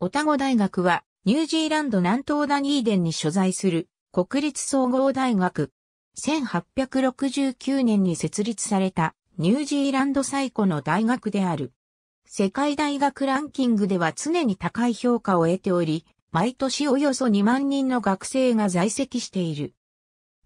オタゴ大学は、ニュージーランド南東ダニーデンに所在する国立総合大学。1869年に設立されたニュージーランド最古の大学である。世界大学ランキングでは常に高い評価を得ており、毎年およそ2万人の学生が在籍している。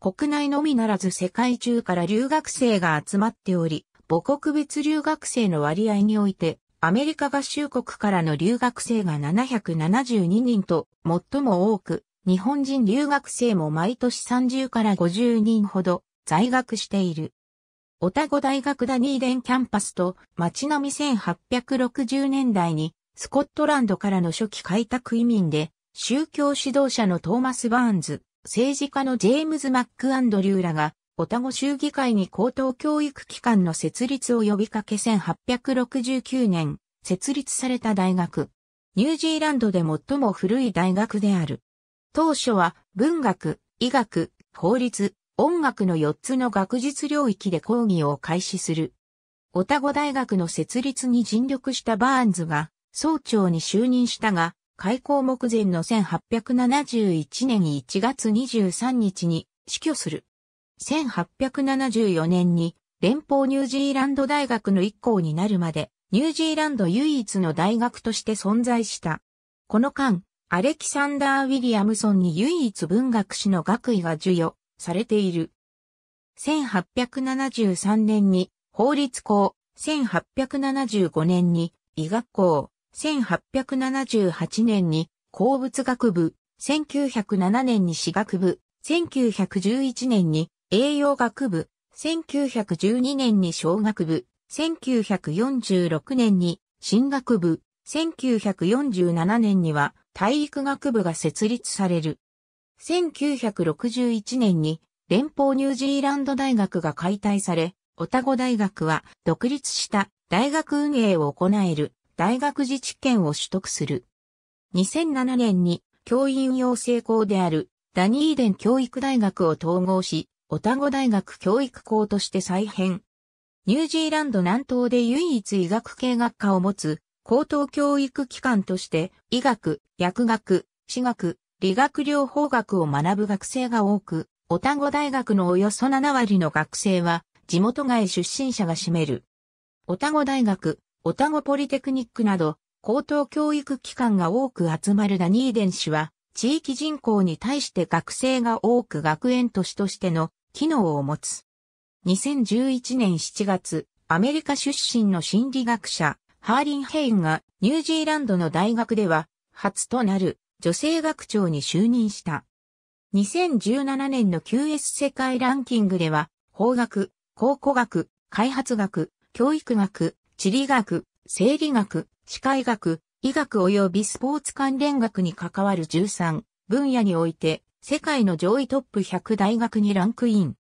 国内のみならず世界中から留学生が集まっており、母国別留学生の割合においてアメリカ合衆国からの留学生が772人と最も多く、日本人留学生も毎年30から50人ほど在学している。オタゴ大学ダニーデンキャンパスと街並み1860年代にスコットランドからの初期開拓移民で宗教指導者のトーマス・バーンズ、政治家のジェームズ・マック・アンドリューらがオタゴ州議会に高等教育機関の設立を呼びかけ1869年、設立された大学。ニュージーランドで最も古い大学である。当初は文学、医学、法律、音楽の4つの学術領域で講義を開始する。オタゴ大学の設立に尽力したバーンズが総長に就任したが、開校目前の1871年1月23日に死去する。1874年に連邦ニュージーランド大学の一校になるまで、ニュージーランド唯一の大学として存在した。この間、アレキサンダー・ウィリアムソンに唯一文学史の学位が授与されている。1873年に法律校、1875年に医学校、1878年に鉱物学部、1907年に私学部、1911年に栄養学部、1912年に小学部、1946年に進学部、1947年には体育学部が設立される。1961年に連邦ニュージーランド大学が解体され、オタゴ大学は独立した大学運営を行える大学自治権を取得する。2007年に教員養成校であるダニーデン教育大学を統合し、オタゴ大学教育校として再編。ニュージーランド南東で唯一医学系学科を持つ高等教育機関として医学、薬学、私学、理学療法学を学ぶ学生が多く、オタゴ大学のおよそ7割の学生は地元外出身者が占める。オタゴ大学、オタゴポリテクニックなど高等教育機関が多く集まるダニーデン氏は地域人口に対して学生が多く学園都市としての機能を持つ。2011年7月、アメリカ出身の心理学者、ハーリン・ヘインがニュージーランドの大学では初となる女性学長に就任した。2017年の QS 世界ランキングでは、法学、考古学、開発学、教育学、地理学、生理学、歯科医学、医学及びスポーツ関連学に関わる13分野において世界の上位トップ100大学にランクイン。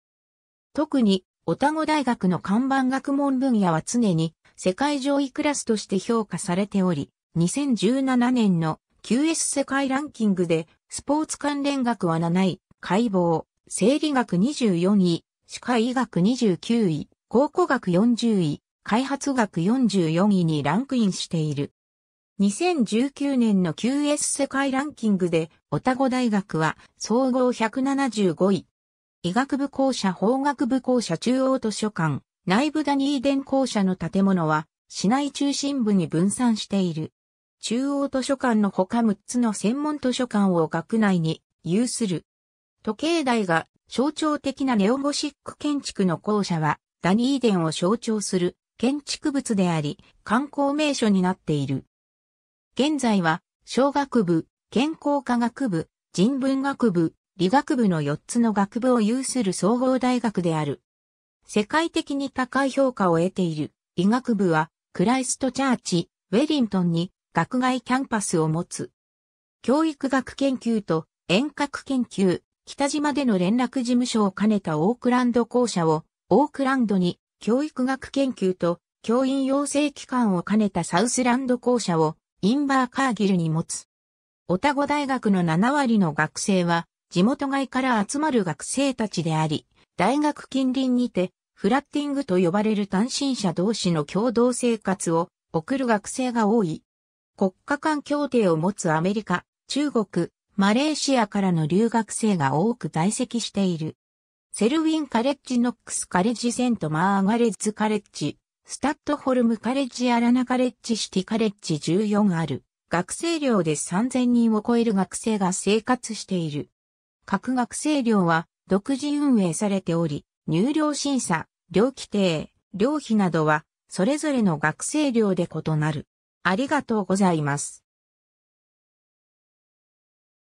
特に、オタゴ大学の看板学問分野は常に世界上位クラスとして評価されており、2017年の QS 世界ランキングでスポーツ関連学は7位、解剖、生理学24位、歯科医学29位、考古学40位、開発学44位にランクインしている。2019年の QS 世界ランキングで、オタゴ大学は総合175位。医学部校舎法学部校舎中央図書館、内部ダニーデン校舎の建物は、市内中心部に分散している。中央図書館の他6つの専門図書館を学内に有する。時計台が象徴的なネオゴシック建築の校舎は、ダニーデンを象徴する建築物であり、観光名所になっている。現在は、小学部、健康科学部、人文学部、理学部の4つの学部を有する総合大学である。世界的に高い評価を得ている医学部は、クライストチャーチ、ウェリントンに学外キャンパスを持つ。教育学研究と遠隔研究、北島での連絡事務所を兼ねたオークランド校舎を、オークランドに教育学研究と教員養成機関を兼ねたサウスランド校舎をインバーカーギルに持つ。オタゴ大学の7割の学生は、地元外から集まる学生たちであり、大学近隣にて、フラッティングと呼ばれる単身者同士の共同生活を送る学生が多い。国家間協定を持つアメリカ、中国、マレーシアからの留学生が多く在籍している。セルウィン・カレッジ・ノックス・カレッジ・セント・マーガレッズ・カレッジ、スタッドホルムカレッジアラナカレッジシティカレッジ14ある。学生寮で3000人を超える学生が生活している。各学生寮は独自運営されており、入寮審査、寮規定、寮費などはそれぞれの学生寮で異なる。ありがとうございます。